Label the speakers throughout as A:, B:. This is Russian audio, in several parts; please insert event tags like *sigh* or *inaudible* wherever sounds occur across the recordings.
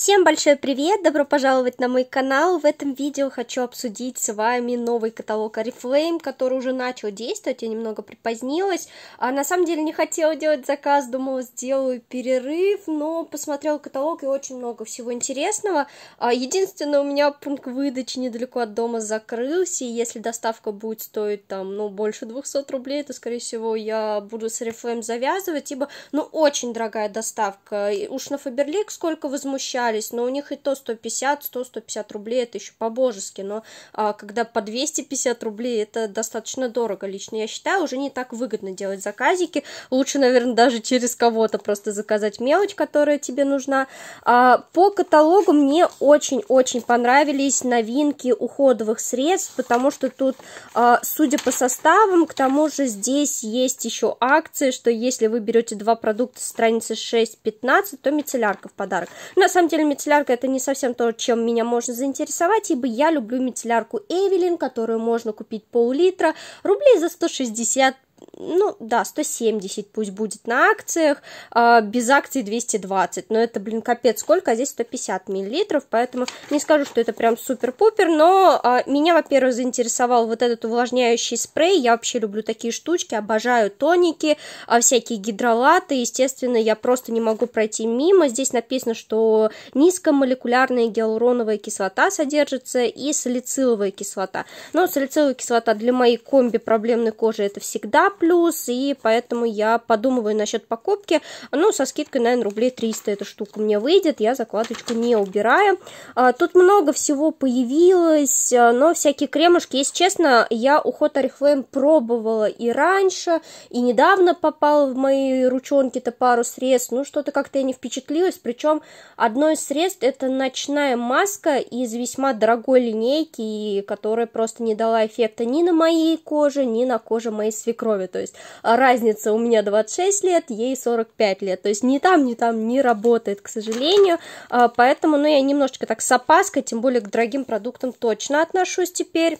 A: Всем большой привет! Добро пожаловать на мой канал! В этом видео хочу обсудить с вами новый каталог Oriflame, который уже начал действовать, я немного припозднилась. А на самом деле не хотела делать заказ, думала сделаю перерыв, но посмотрела каталог и очень много всего интересного. А единственное, у меня пункт выдачи недалеко от дома закрылся, и если доставка будет стоить там, ну, больше 200 рублей, то, скорее всего, я буду с Oriflame завязывать, ибо, ну, очень дорогая доставка. И уж на Фаберлик сколько возмущаюсь, пытались, но у них и то 150, 100, 150 рублей, это еще по-божески, но а, когда по 250 рублей, это достаточно дорого лично, я считаю, уже не так выгодно делать заказики, лучше, наверное, даже через кого-то просто заказать мелочь, которая тебе нужна. А, по каталогу мне очень-очень понравились новинки уходовых средств, потому что тут, а, судя по составам, к тому же здесь есть еще акции, что если вы берете два продукта страницы 6-15, то мицеллярка в подарок. На самом самом деле мицеллярка это не совсем то, чем меня можно заинтересовать, ибо я люблю мицеллярку Эвелин, которую можно купить пол-литра, рублей за 160 ну да, 170 пусть будет на акциях, а, без акций 220, но это, блин, капец сколько, а здесь 150 миллилитров, поэтому не скажу, что это прям супер-пупер, но а, меня, во-первых, заинтересовал вот этот увлажняющий спрей, я вообще люблю такие штучки, обожаю тоники, а, всякие гидролаты, естественно, я просто не могу пройти мимо, здесь написано, что низкомолекулярная гиалуроновая кислота содержится и салициловая кислота, но салициловая кислота для моей комби проблемной кожи это всегда плюс, и поэтому я подумываю насчет покупки. Ну, со скидкой, наверное, рублей 300 эта штука мне выйдет, я закладочку не убираю. А, тут много всего появилось, а, но всякие кремушки, если честно, я уход Oriflame пробовала и раньше, и недавно попала в мои ручонки-то пару средств, ну, что-то как-то я не впечатлилась, причем одно из средств это ночная маска из весьма дорогой линейки, которая просто не дала эффекта ни на моей коже, ни на коже моей свекрови здоровья. То есть а, разница у меня 26 лет, ей 45 лет. То есть ни там, ни там не работает, к сожалению. А, поэтому, ну, я немножечко так с опаской, тем более к дорогим продуктам точно отношусь теперь.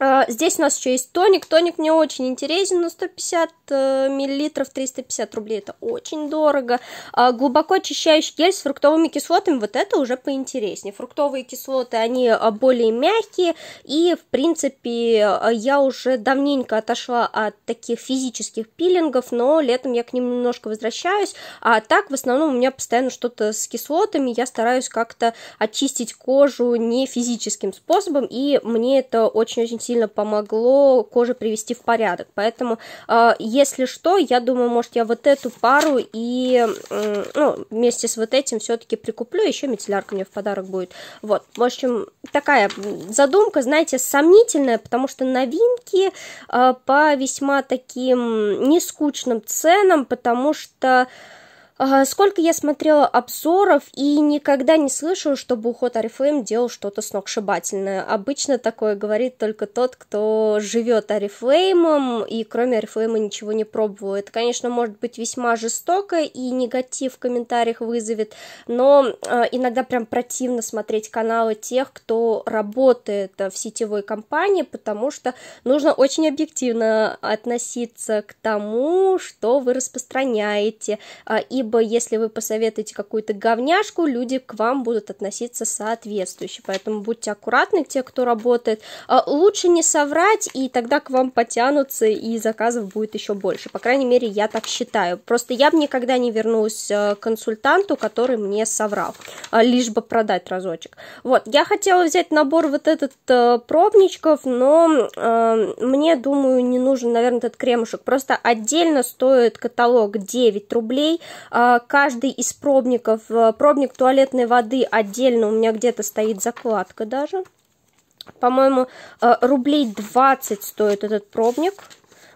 A: А, здесь у нас еще есть тоник. Тоник мне очень интересен, но 150 э, миллилитров, 350 рублей, это очень дорого. А, глубоко очищающий гель с фруктовыми кислотами, вот это уже поинтереснее. Фруктовые кислоты, они а, более мягкие, и, в принципе, я уже давненько отошла от таких физических пилингов, но летом я к ним немножко возвращаюсь, а так, в основном, у меня постоянно что-то с кислотами, я стараюсь как-то очистить кожу не физическим способом, и мне это очень-очень сильно помогло коже привести в порядок. Поэтому, а, если что, я думаю, может, я вот эту пару и ну, вместе с вот этим все-таки прикуплю, еще мицеллярка мне в подарок будет. Вот, в общем, такая задумка, знаете, сомнительная, потому что новинки а, по весьма таким нескучным ценам, потому что Сколько я смотрела обзоров и никогда не слышала, чтобы уход Арифлейм делал что-то сногсшибательное. Обычно такое говорит только тот, кто живет Арифлеймом и кроме Арифлейма ничего не пробовал. Это, конечно, может быть весьма жестоко и негатив в комментариях вызовет, но а, иногда прям противно смотреть каналы тех, кто работает в сетевой компании, потому что нужно очень объективно относиться к тому, что вы распространяете, а, и либо если вы посоветуете какую-то говняшку, люди к вам будут относиться соответствующе, поэтому будьте аккуратны, те, кто работает, а, лучше не соврать, и тогда к вам потянутся, и заказов будет еще больше, по крайней мере, я так считаю, просто я бы никогда не вернулась э, к консультанту, который мне соврал, а, лишь бы продать разочек, вот, я хотела взять набор вот этот э, пробничков, но э, мне, думаю, не нужен, наверное, этот кремушек, просто отдельно стоит каталог 9 рублей, а, а, каждый из пробников, э, пробник туалетной воды отдельно, у меня где-то стоит закладка даже, по-моему, э, рублей 20 стоит этот пробник,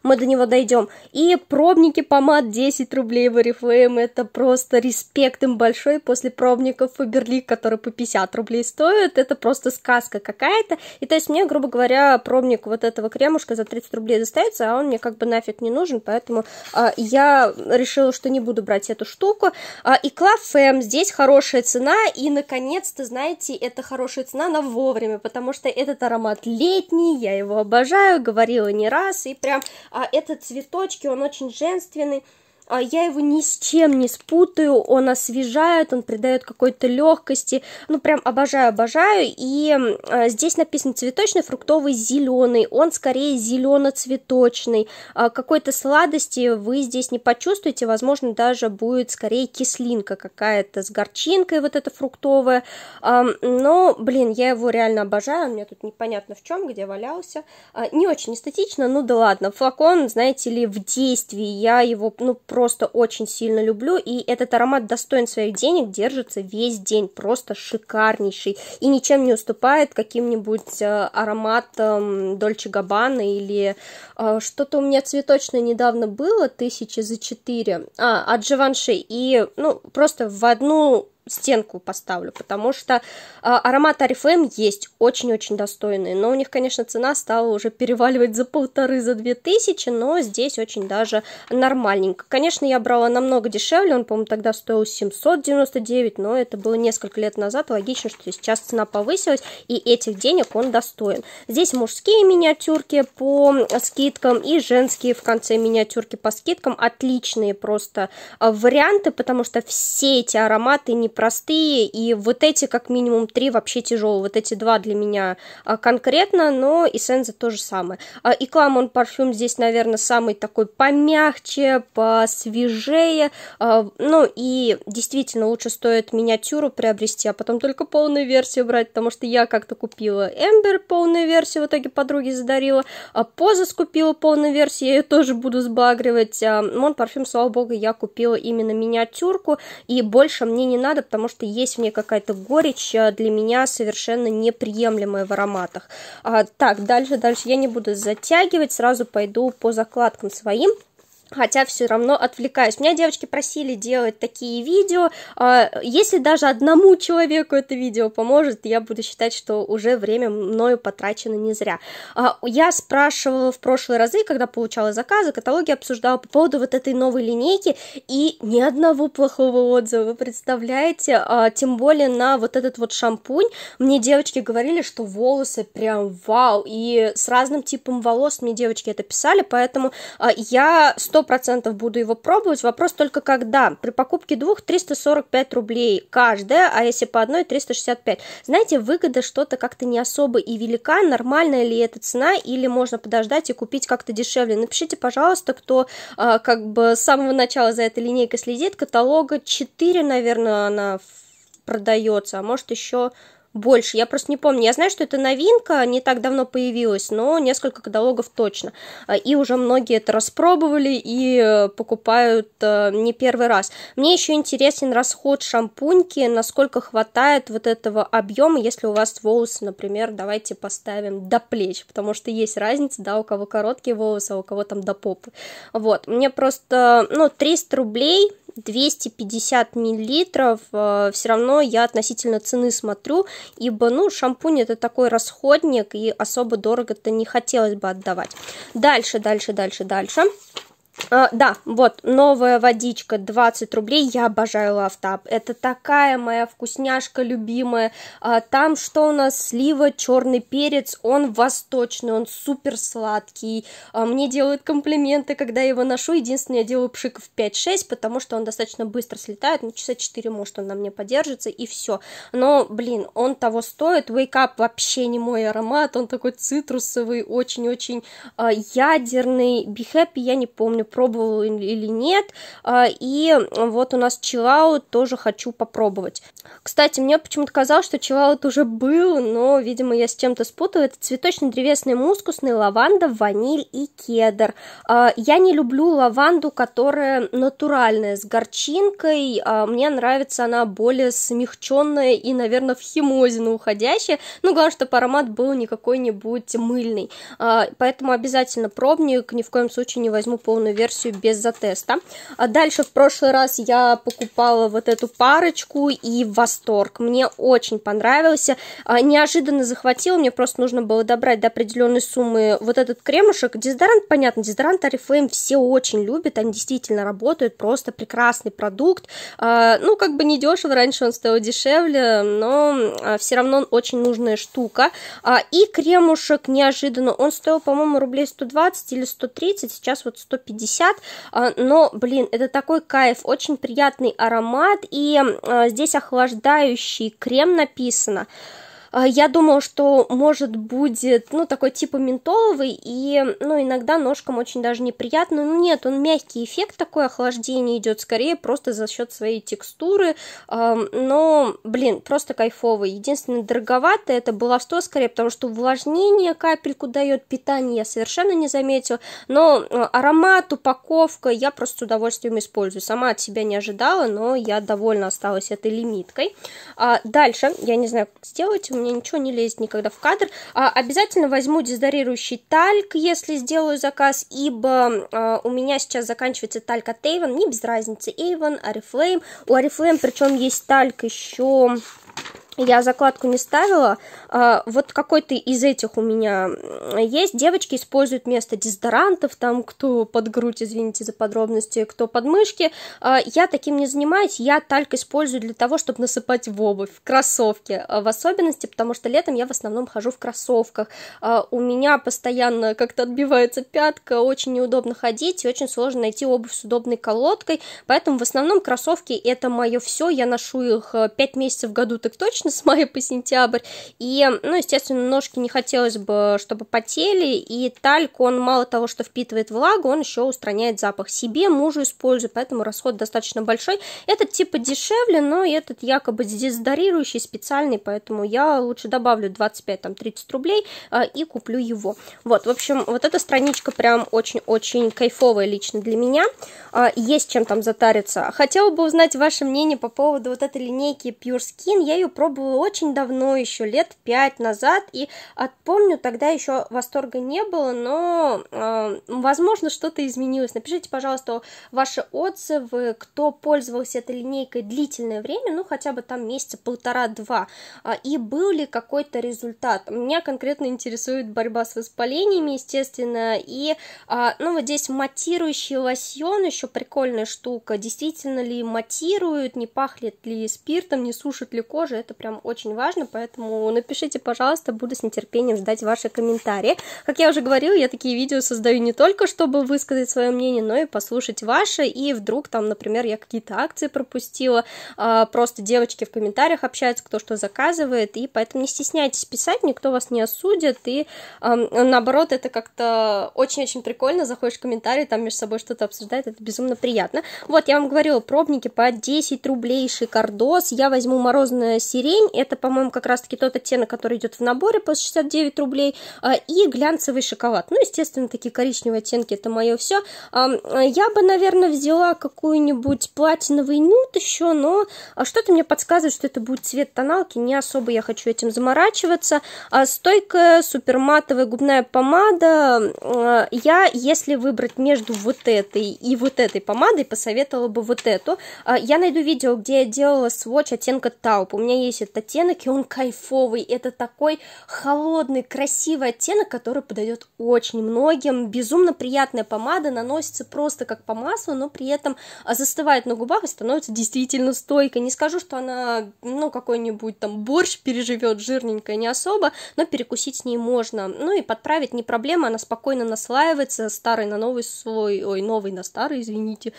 A: мы до него дойдем. И пробники помад 10 рублей в Oriflame, это просто респект им большой после пробников Фаберлик, которые по 50 рублей стоят, это просто сказка какая-то. И то есть мне, грубо говоря, пробник вот этого кремушка за 30 рублей достается, а он мне как бы нафиг не нужен, поэтому а, я решила, что не буду брать эту штуку. А, и Клафэм, здесь хорошая цена, и, наконец-то, знаете, это хорошая цена на вовремя, потому что этот аромат летний, я его обожаю, говорила не раз, и прям а этот цветочки, он очень женственный, а я его ни с чем не спутаю, он освежает, он придает какой-то легкости, ну прям обожаю, обожаю, и э, здесь написано цветочный, фруктовый, зеленый, он скорее зелено-цветочный, э, а какой-то сладости вы здесь не почувствуете, возможно, даже будет скорее кислинка какая-то с горчинкой вот эта фруктовая, э, но, блин, я его реально обожаю, у меня тут непонятно в чем, где валялся, не очень эстетично, ну да ладно, флакон, знаете ли, в действии, я его, ну, просто очень сильно люблю, и этот аромат достоин своих денег, держится весь день, просто шикарнейший, и ничем не уступает каким-нибудь э, ароматам Дольче Габбана или э, что-то у меня цветочное недавно было, тысячи за четыре, а, от Живанши, и, ну, просто в одну стенку поставлю, потому что э, аромат Арифлейм эм есть, очень-очень достойные, но у них, конечно, цена стала уже переваливать за полторы, за две тысячи, но здесь очень даже нормальненько. Конечно, я брала намного дешевле, он, по-моему, тогда стоил 799, но это было несколько лет назад, логично, что сейчас цена повысилась, и этих денег он достоин. Здесь мужские миниатюрки по скидкам и женские в конце миниатюрки по скидкам, отличные просто а, варианты, потому что все эти ароматы не простые, и вот эти как минимум три вообще тяжелые, вот эти два для меня а, конкретно, но и Сенза то же самое. А, и Кламон парфюм здесь, наверное, самый такой помягче, посвежее, а, ну и действительно лучше стоит миниатюру приобрести, а потом только полную версию брать, потому что я как-то купила Эмбер полную версию, в итоге подруге задарила, а Поза скупила полную версию, я ее тоже буду сбагривать, Мон парфюм, слава богу, я купила именно миниатюрку, и больше мне не надо, потому что есть в ней какая-то горечь э, для меня совершенно неприемлемая в ароматах. А, так, дальше, дальше я не буду затягивать, сразу пойду по закладкам своим хотя все равно отвлекаюсь. Меня девочки просили делать такие видео. А, если даже одному человеку это видео поможет, я буду считать, что уже время мною потрачено не зря. А, я спрашивала в прошлые разы, когда получала заказы, каталоги обсуждала по поводу вот этой новой линейки, и ни одного плохого отзыва, вы представляете? А, тем более на вот этот вот шампунь. Мне девочки говорили, что волосы прям вау, и с разным типом волос мне девочки это писали, поэтому я с 100% буду его пробовать. Вопрос только когда. При покупке двух 345 рублей каждая, а если по одной 365. Знаете, выгода что-то как-то не особо и велика. Нормальная ли эта цена или можно подождать и купить как-то дешевле? Напишите, пожалуйста, кто э, как бы с самого начала за этой линейкой следит. Каталога 4, наверное, она продается, а может еще больше. Я просто не помню. Я знаю, что это новинка, не так давно появилась, но несколько каталогов точно. А, и уже многие это распробовали и э, покупают э, не первый раз. Мне еще интересен расход шампуньки, насколько хватает вот этого объема, если у вас волосы, например, давайте поставим до плеч, потому что есть разница, да, у кого короткие волосы, а у кого там до попы. Вот, мне просто, ну, 300 рублей 250 миллилитров, э, все равно я относительно цены смотрю, ибо, ну, шампунь это такой расходник, и особо дорого-то не хотелось бы отдавать. Дальше, дальше, дальше, дальше. А, да, вот, новая водичка, 20 рублей, я обожаю лавтап, это такая моя вкусняшка любимая, а, там что у нас, слива, черный перец, он восточный, он супер сладкий, а, мне делают комплименты, когда я его ношу, единственное, я делаю пшиков 5-6, потому что он достаточно быстро слетает, ну, часа 4, может, он на мне подержится, и все, но, блин, он того стоит, Wake Up вообще не мой аромат, он такой цитрусовый, очень-очень а, ядерный, Be Happy я не помню, пробовал или нет. А, и вот у нас чилаут тоже хочу попробовать. Кстати, мне почему-то казалось, что чилаут уже был, но, видимо, я с чем-то спутала. Это цветочный древесный мускусный, лаванда, ваниль и кедр. А, я не люблю лаванду, которая натуральная, с горчинкой. А, мне нравится она более смягченная и, наверное, в химозину уходящая. Ну, главное, чтобы аромат был не какой-нибудь мыльный. Поэтому обязательно пробник. Ни в коем случае не возьму полную версию без затеста. А дальше в прошлый раз я покупала вот эту парочку и восторг. Мне очень понравился. А, неожиданно захватило, мне просто нужно было добрать до определенной суммы вот этот кремушек. Дезодорант, понятно, дезодорант Арифлейм все очень любят, они действительно работают, просто прекрасный продукт. А, ну, как бы не дешево, раньше он стоил дешевле, но а, все равно он очень нужная штука. и кремушек неожиданно, он стоил, по-моему, рублей 120 или 130, сейчас вот 150 150, а, но, блин, это такой кайф, очень приятный аромат, и а, здесь охлаждающий крем написано, а, я думала, что, может, будет, ну, такой типа ментоловый, и, ну, иногда ножкам очень даже неприятно. Но ну, нет, он мягкий эффект такой, охлаждение идет скорее просто за счет своей текстуры. А, но, блин, просто кайфовый. Единственное, дороговато это баловство скорее, потому что увлажнение капельку дает, питание я совершенно не заметила. Но а, аромат, упаковка я просто с удовольствием использую. Сама от себя не ожидала, но я довольна осталась этой лимиткой. А Дальше, я не знаю, как сделать, у меня меня ничего не лезет никогда в кадр. А, обязательно возьму дезодорирующий тальк, если сделаю заказ, ибо а, у меня сейчас заканчивается тальк от Avon, не без разницы, Avon, Oriflame. У Oriflame причем есть тальк еще я закладку не ставила. А, вот какой-то из этих у меня есть. Девочки используют вместо дезодорантов, там кто под грудь, извините за подробности, кто под мышки. А, я таким не занимаюсь, я тальк использую для того, чтобы насыпать в обувь, в кроссовки а, в особенности, потому что летом я в основном хожу в кроссовках. У меня постоянно как-то отбивается пятка, очень неудобно ходить и очень сложно найти обувь с удобной колодкой, поэтому в основном кроссовки это мое все, я ношу их 5 э, месяцев в году так точно, обычно с мая по сентябрь. И, ну, естественно, ножки не хотелось бы, чтобы потели. И тальк, он мало того, что впитывает влагу, он еще устраняет запах себе, мужу использую, поэтому расход достаточно большой. Этот типа дешевле, но этот якобы дезодорирующий специальный, поэтому я лучше добавлю 25-30 рублей а, и куплю его. Вот, в общем, вот эта страничка прям очень-очень кайфовая лично для меня. А, есть чем там затариться. Хотела бы узнать ваше мнение по поводу вот этой линейки Pure Skin. Я ее пробовала было очень давно, еще лет пять назад, и отпомню, а, тогда еще восторга не было, но, э, возможно, что-то изменилось. Напишите, пожалуйста, ваши отзывы, кто пользовался этой линейкой длительное время, ну, хотя бы там месяца полтора-два, э, и был ли какой-то результат. Меня конкретно интересует борьба с воспалениями, естественно, и, э, ну, вот здесь матирующий лосьон, еще прикольная штука, действительно ли матирует, не пахнет ли спиртом, не сушит ли кожу, это прям очень важно, поэтому напишите, пожалуйста, буду с нетерпением ждать ваши комментарии. Как я уже говорила, я такие видео создаю не только, чтобы высказать свое мнение, но и послушать ваше, и вдруг там, например, я какие-то акции пропустила, а, просто девочки в комментариях общаются, кто что заказывает, и поэтому не стесняйтесь писать, никто вас не осудит, и наоборот, это как-то очень-очень прикольно, заходишь в комментарии, там между собой что-то обсуждают, это безумно приятно. Вот, я вам говорила, пробники по 10 рублей шикардос, я возьму морозное сирень, Олень, это, по-моему, как раз-таки тот оттенок, который идет в наборе по 69 рублей, а, и глянцевый шоколад. Ну, естественно, такие коричневые оттенки, это мое все. А, а я бы, наверное, взяла какую-нибудь платиновый нюд еще, но что-то мне подсказывает, что это будет цвет тоналки, не особо я хочу этим заморачиваться. Стойкая суперматовая губная помада, я, если выбрать между вот этой и вот этой помадой, посоветовала бы вот эту. Я найду видео, где я делала сводч оттенка Тауп, у меня есть этот оттенок, и он кайфовый, это такой холодный, красивый оттенок, который подойдет очень многим, безумно приятная помада, наносится просто как по маслу, но при этом а, застывает на губах и становится действительно стойкой, не скажу, что она, ну, какой-нибудь там борщ переживет жирненькая, не особо, но перекусить с ней можно, ну и подправить не проблема, она спокойно наслаивается, старый на новый слой, ой, новый на старый, извините,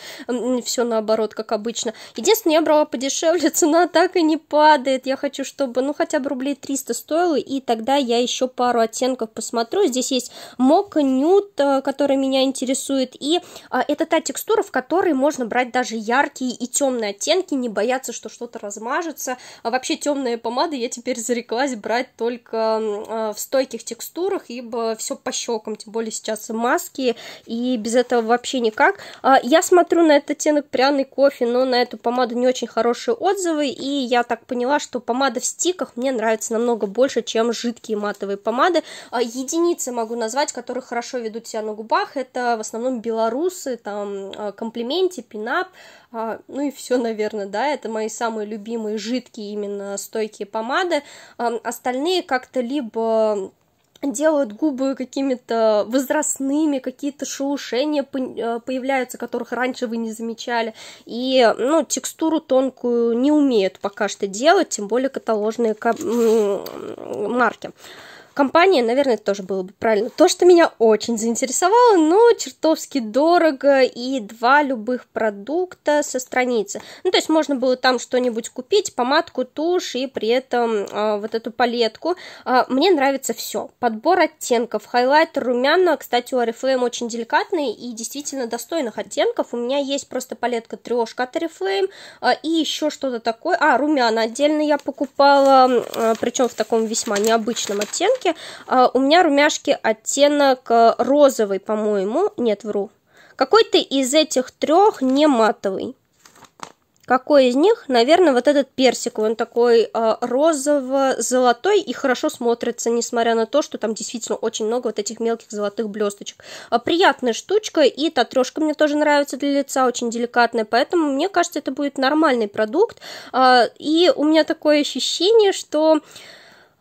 A: все наоборот, как обычно. Единственное, я брала подешевле, *laughs* цена так и не падает, я хочу, чтобы, ну, хотя бы рублей 300 стоило, и тогда я еще пару оттенков посмотрю. Здесь есть мок, нюд, э, который меня интересует, и а, это та текстура, в которой можно брать даже яркие и темные оттенки, не бояться, что что-то размажется. А вообще темные помады я теперь зареклась брать только а, в стойких текстурах, ибо все по щекам, тем более сейчас маски, и без этого вообще никак. А, я смотрю на этот оттенок пряный кофе, но на эту помаду не очень хорошие отзывы, и я так поняла, что что помада в стиках мне нравится намного больше, чем жидкие матовые помады. А, единицы могу назвать, которые хорошо ведут себя на губах, это в основном белорусы, там, а, комплименте, пинап, а, ну и все, наверное, да, это мои самые любимые жидкие именно стойкие помады. Остальные как-то либо делают губы какими-то возрастными, какие-то шелушения э, появляются, которых раньше вы не замечали, и, ну, текстуру тонкую не умеют пока что делать, тем более каталожные марки. Компания, наверное, тоже было бы правильно. То, что меня очень заинтересовало, но ну, чертовски дорого и два любых продукта со страницы. Ну, то есть можно было там что-нибудь купить, помадку, тушь и при этом э, вот эту палетку. Э, мне нравится все. Подбор оттенков, хайлайтер румяна. кстати, у Oriflame очень деликатный и действительно достойных оттенков. У меня есть просто палетка трешка от Oriflame э, а, и еще что-то такое. А, румяна отдельно я покупала, э, причем в таком весьма необычном оттенке румяшки. А, у меня румяшки оттенок э, розовый, по-моему. Нет, вру. Какой-то из этих трех не матовый. Какой из них? Наверное, вот этот персик, он такой э, розово-золотой и хорошо смотрится, несмотря на то, что там действительно очень много вот этих мелких золотых блесточек. Э, а, приятная штучка, и та трешка мне тоже нравится для лица, очень деликатная, поэтому мне кажется, это будет нормальный продукт. Э, и у меня такое ощущение, что...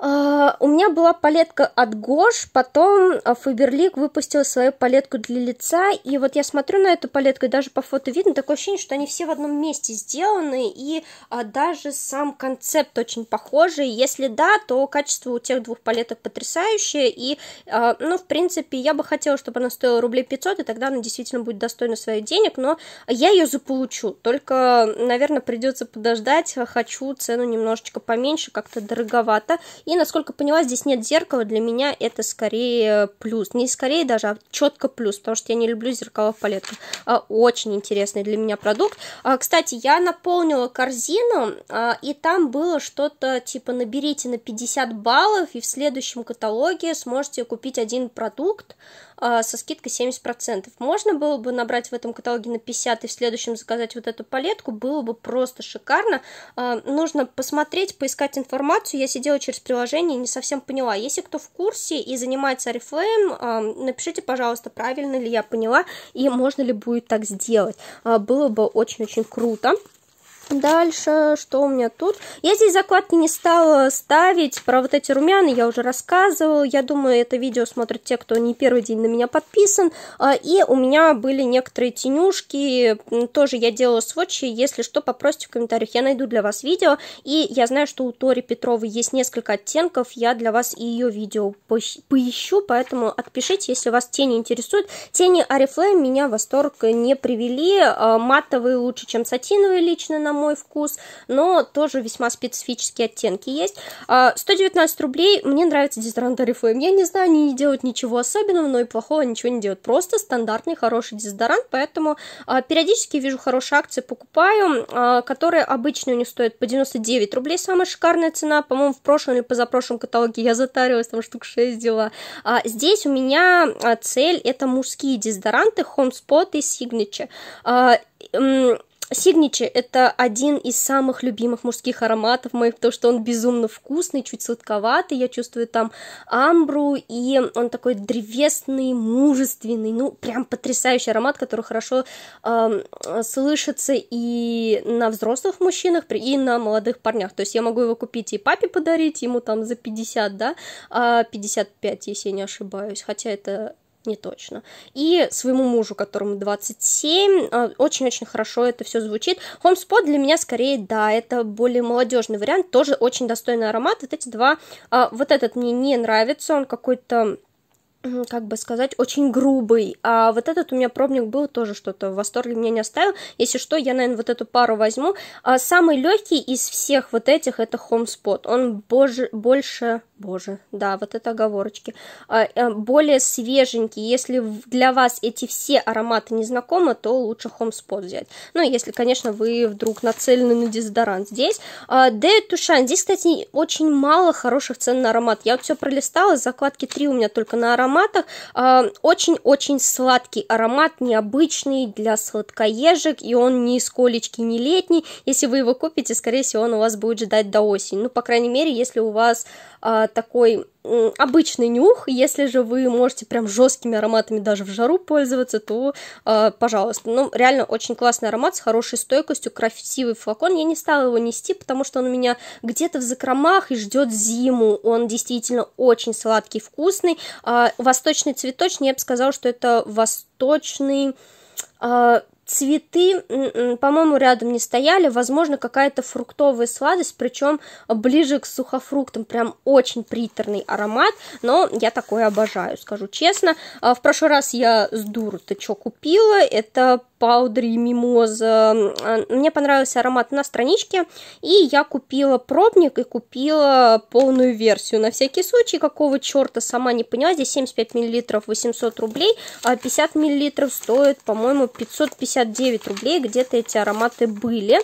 A: А, у меня была палетка от Гош, потом а, Фаберлик выпустил свою палетку для лица, и вот я смотрю на эту палетку, и даже по фото видно, такое ощущение, что они все в одном месте сделаны, и а, даже сам концепт очень похожий. Если да, то качество у тех двух палеток потрясающее, и, ну, в принципе, я бы хотела, чтобы она стоила рублей 500, и тогда она действительно будет достойна своих денег, но я ее заполучу, только, наверное, придется подождать, хочу цену немножечко поменьше, как-то дороговато, и и, насколько поняла, здесь нет зеркала, для меня это скорее плюс. Не скорее даже, а четко плюс, потому что я не люблю зеркала в палетках. А очень интересный для меня продукт. А, кстати, я наполнила корзину, а, и там было что-то типа наберите на 50 баллов, и в следующем каталоге сможете купить один продукт, а, со скидкой 70%. Можно было бы набрать в этом каталоге на 50 и в следующем заказать вот эту палетку, было бы просто шикарно. А, нужно посмотреть, поискать информацию. Я сидела через приложение и не совсем поняла. Если кто в курсе и занимается Oriflame, а, напишите, пожалуйста, правильно ли я поняла и можно ли будет так сделать. Было бы очень-очень круто. Дальше, что у меня тут? Я здесь закладки не стала ставить, про вот эти румяны я уже рассказывала. Я думаю, это видео смотрят те, кто не первый день на меня подписан. А, и у меня были некоторые тенюшки, тоже я делала сводчи, если что, попросите в комментариях, я найду для вас видео. И я знаю, что у Тори Петровой есть несколько оттенков, я для вас и ее видео поищу, поэтому отпишите, если вас тени интересуют. Тени Арифлейм меня в восторг не привели, а, матовые лучше, чем сатиновые лично, на мой вкус, но тоже весьма специфические оттенки есть. 119 а, рублей, мне нравится дезодорант Oriflame, я не знаю, они не делают ничего особенного, но и плохого ничего не делают, просто стандартный хороший дезодорант, поэтому а, периодически вижу хорошие акции, покупаю, а, которые обычно у них стоят по 99 рублей, самая шикарная цена, по-моему, в прошлом или позапрошлом каталоге я затарилась, там штук 6 дела. Здесь у меня цель это мужские дезодоранты, Homespot и Signature. Сигничи – это один из самых любимых мужских ароматов моих, потому что он безумно вкусный, чуть сладковатый, я чувствую там амбру, и он такой древесный, мужественный, ну, прям потрясающий аромат, который хорошо э, слышится и на взрослых мужчинах, и на молодых парнях, то есть я могу его купить и папе подарить, ему там за 50, да, 55, а если я не ошибаюсь, хотя это не точно. И своему мужу, которому 27, а, очень-очень хорошо это все звучит. Homespot для меня скорее, да, это более молодежный вариант, тоже очень достойный аромат. Вот эти два, а, вот этот мне не нравится, он какой-то как бы сказать, очень грубый. А вот этот у меня пробник был тоже что-то в восторге меня не оставил. Если что, я, наверное, вот эту пару возьму. А самый легкий из всех вот этих это Homespot. Он боже, больше Боже, да, вот это оговорочки. А, э, более свеженький, если для вас эти все ароматы не знакомы, то лучше Homespot взять. Ну, если, конечно, вы вдруг нацелены на дезодорант. Здесь Де а, Тушан, здесь, кстати, очень мало хороших цен на аромат. Я вот все пролистала, закладки 3 у меня только на ароматах. А, очень-очень сладкий аромат, необычный для сладкоежек, и он ни сколечки не летний. Если вы его купите, скорее всего, он у вас будет ждать до осени. Ну, по крайней мере, если у вас такой обычный нюх. Если же вы можете прям жесткими ароматами даже в жару пользоваться, то, э, пожалуйста. Ну, реально очень классный аромат с хорошей стойкостью, красивый флакон. Я не стала его нести, потому что он у меня где-то в закромах и ждет зиму. Он действительно очень сладкий, вкусный. Э, восточный цветочный, я бы сказала, что это восточный э, Цветы, по-моему, рядом не стояли, возможно, какая-то фруктовая сладость, причем ближе к сухофруктам, прям очень приторный аромат, но я такое обожаю, скажу честно. А в прошлый раз я с дуру-то что купила, это паудри мимоза. Мне понравился аромат на страничке, и я купила пробник и купила полную версию. На всякий случай, какого черта, сама не поняла, здесь 75 миллилитров 800 рублей, а 50 миллилитров стоит, по-моему, 559 рублей, где-то эти ароматы были.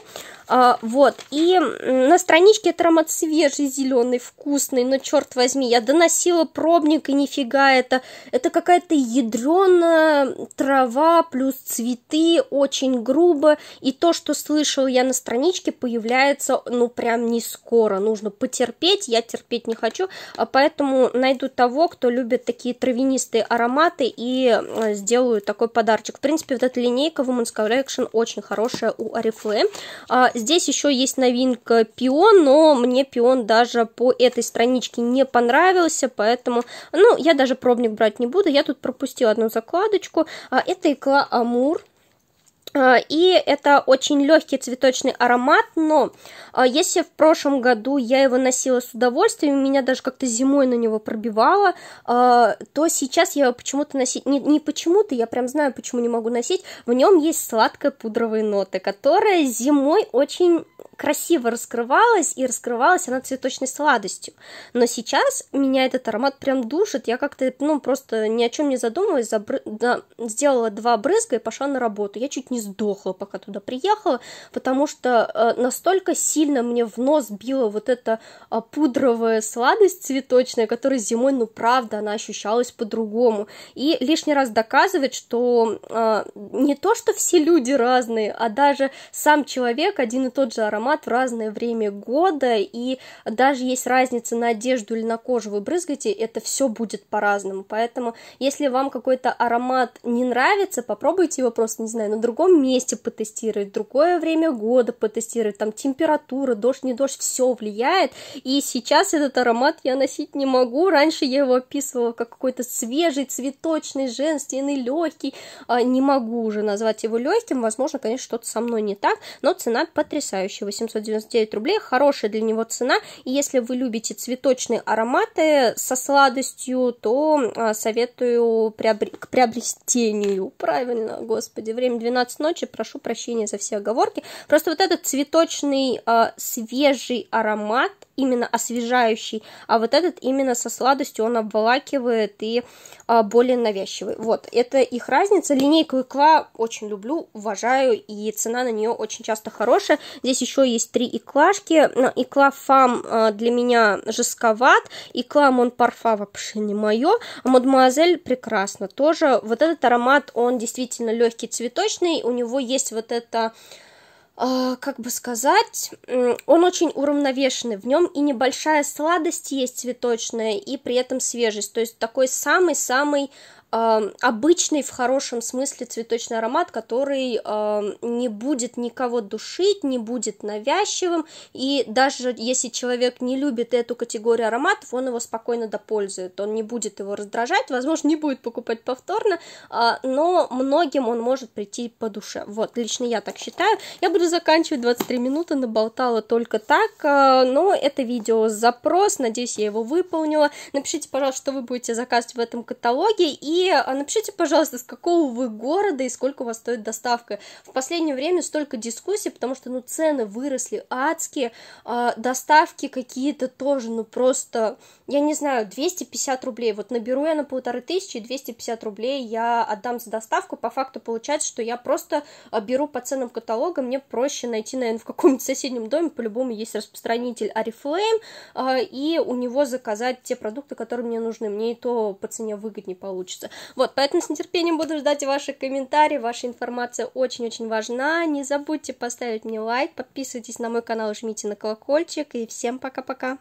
A: А, вот, и на страничке это аромат свежий, зеленый, вкусный, но черт возьми, я доносила пробник, и нифига это, это какая-то ядреная трава плюс цветы, очень грубо, и то, что слышал я на страничке, появляется, ну, прям не скоро, нужно потерпеть, я терпеть не хочу, а поэтому найду того, кто любит такие травянистые ароматы, и э, сделаю такой подарочек. В принципе, вот эта линейка Woman's Collection очень хорошая у Арифлейм. А, Здесь еще есть новинка пион, но мне пион даже по этой страничке не понравился, поэтому, ну, я даже пробник брать не буду, я тут пропустила одну закладочку. А, это икла Амур, Э, и это очень легкий цветочный аромат, но э, если в прошлом году я его носила с удовольствием, меня даже как-то зимой на него пробивало, э, то сейчас я его почему-то носить, не, не почему-то, я прям знаю, почему не могу носить, в нем есть сладкая пудровые ноты, которая зимой очень красиво раскрывалась, и раскрывалась она цветочной сладостью. Но сейчас меня этот аромат прям душит, я как-то, ну, просто ни о чем не задумываясь, забры... да, сделала два брызга и пошла на работу. Я чуть не сдохла, пока туда приехала, потому что э, настолько сильно мне в нос била вот эта э, пудровая сладость цветочная, которая зимой, ну, правда, она ощущалась по-другому. И лишний раз доказывает, что э, не то, что все люди разные, а даже сам человек один и тот же аромат аромат в разное время года, и даже есть разница на одежду или на кожу вы брызгаете, это все будет по-разному. Поэтому, если вам какой-то аромат не нравится, попробуйте его просто, не знаю, на другом месте потестировать, другое время года потестировать, там температура, дождь, не дождь, все влияет. И сейчас этот аромат я носить не могу. Раньше я его описывала как какой-то свежий, цветочный, женственный, легкий. А, не могу уже назвать его легким. Возможно, конечно, что-то со мной не так, но цена потрясающая. 799 рублей, хорошая для него цена, и если вы любите цветочные ароматы со сладостью, то а, советую приобр... к приобретению, правильно, господи, время 12 ночи, прошу прощения за все оговорки, просто вот этот цветочный э, свежий аромат, именно освежающий, а вот этот именно со сладостью он обволакивает и а, более навязчивый. Вот, это их разница. Линейку икла очень люблю, уважаю, и цена на нее очень часто хорошая. Здесь еще есть три иклашки. Икла фам а, для меня жестковат, икла мон парфа вообще не мое, а мадемуазель прекрасно тоже. Вот этот аромат, он действительно легкий, цветочный, у него есть вот это Э, как бы сказать, он очень уравновешенный, в нем и небольшая сладость есть цветочная, и при этом свежесть, то есть такой самый-самый обычный в хорошем смысле цветочный аромат, который э, не будет никого душить, не будет навязчивым, и даже если человек не любит эту категорию ароматов, он его спокойно допользует, он не будет его раздражать, возможно, не будет покупать повторно, э, но многим он может прийти по душе. Вот, лично я так считаю. Я буду заканчивать 23 минуты, наболтала только так, э, но это видео запрос, надеюсь, я его выполнила. Напишите, пожалуйста, что вы будете заказывать в этом каталоге, и и э, напишите, пожалуйста, с какого вы города и сколько у вас стоит доставка. В последнее время столько дискуссий, потому что, ну, цены выросли адские, э, доставки какие-то тоже, ну, просто, я не знаю, 250 рублей. Вот наберу я на полторы тысячи, 250 рублей я отдам за доставку. По факту получается, что я просто э, беру по ценам каталога, мне проще найти, наверное, в каком-нибудь соседнем доме, по-любому есть распространитель Арифлейм, э, и у него заказать те продукты, которые мне нужны. Мне и то по цене выгоднее получится. Вот, поэтому с нетерпением буду ждать ваши комментарии, ваша информация очень-очень важна. Не забудьте поставить мне лайк, подписывайтесь на мой канал, жмите на колокольчик, и всем пока-пока!